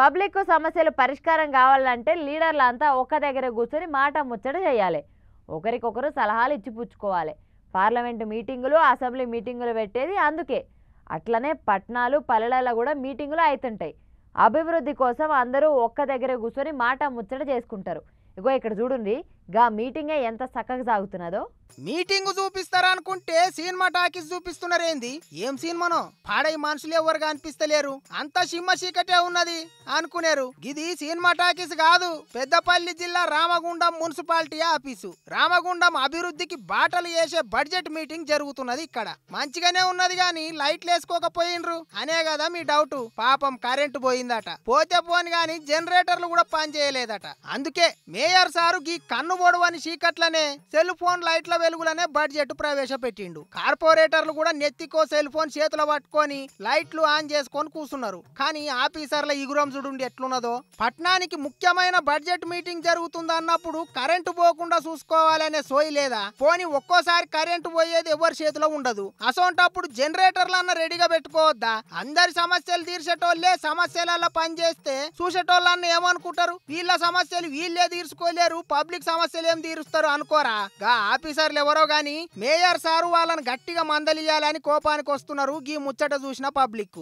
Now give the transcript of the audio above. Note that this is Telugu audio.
పబ్లిక్ సమస్యలు పరిష్కారం కావాలంటే లీడర్లంతా ఒక్క దగ్గర కూర్చొని మాట ముచ్చట చేయాలి ఒకరికొకరు సలహాలు ఇచ్చిపుచ్చుకోవాలి పార్లమెంటు మీటింగులు అసెంబ్లీ మీటింగులు పెట్టేది అందుకే అట్లనే పట్టణాలు పల్లెలలో కూడా మీటింగులు అవుతుంటాయి అభివృద్ధి కోసం అందరూ ఒక్క దగ్గర కూర్చొని మాట ముచ్చట చేసుకుంటారు ఇగో ఇక్కడ చూడండి గా మీటింగ్ ఎంత చక్కగా సాగుతున్నదో మీటింగ్ చూపిస్తారా అనుకుంటే సినిమా టాకీస్ చూపిస్తున్నారేంది ఏం సినిమానో పాడై మనుషులు ఎవరుగా అనిపిస్తలేరు అంత సినిమా చీకటే ఉన్నది అనుకునేరు ఇది సినిమా టాకీస్ కాదు పెద్దపల్లి జిల్లా రామగుండం మున్సిపాలిటీ ఆఫీసు రామగుండం అభివృద్ధికి బాటలు వేసే బడ్జెట్ మీటింగ్ జరుగుతున్నది ఇక్కడ మంచిగానే ఉన్నది గాని లైట్లు వేసుకోకపోయిండ్రు అనే కదా మీ డౌట్ పాపం కరెంటు పోయిందట పోతే పోని గాని జనరేటర్లు కూడా పనిచేయలేదట అందుకే మేయర్ సారు గీ కన్ను కరెంటును చీకట్లనే సెల్ ఫోన్ లైట్ల వెలుగులనే బడ్జెట్ ప్రవేశపెట్టిండు కార్పొరేటర్లు కూడా నెత్తికో సెల్ ఫోన్ చేతులు పట్టుకొని లైట్లు ఆన్ చేసుకొని కూర్చున్నారు కానీ ఆఫీసర్ల ఇగురం ఎట్లున్నదో పట్నానికి ముఖ్యమైన బడ్జెట్ మీటింగ్ జరుగుతుంది అన్నప్పుడు కరెంటు పోకుండా చూసుకోవాలనే సోయి లేదా పోని ఒక్కోసారి కరెంటు పోయేది ఎవరి చేతిలో ఉండదు అసోంటప్పుడు జనరేటర్లు అన్న రెడీగా పెట్టుకోవద్దా అందరి సమస్యలు తీర్చేటోళ్లే సమస్యలలో పనిచేస్తే చూసేటోళ్ళన్న ఏమనుకుంటారు వీళ్ళ సమస్యలు వీళ్ళే తీర్చుకోలేరు పబ్లిక్ సమస్య సమస్యలేం తీరుస్తారు అనుకోరా గా ఆఫీసర్లు ఎవరో గాని మేయర్ సారు వాళ్ళని గట్టిగా మందలియాలని కోపానికి వస్తున్నారు గీ ముచ్చట చూసిన పబ్లిక్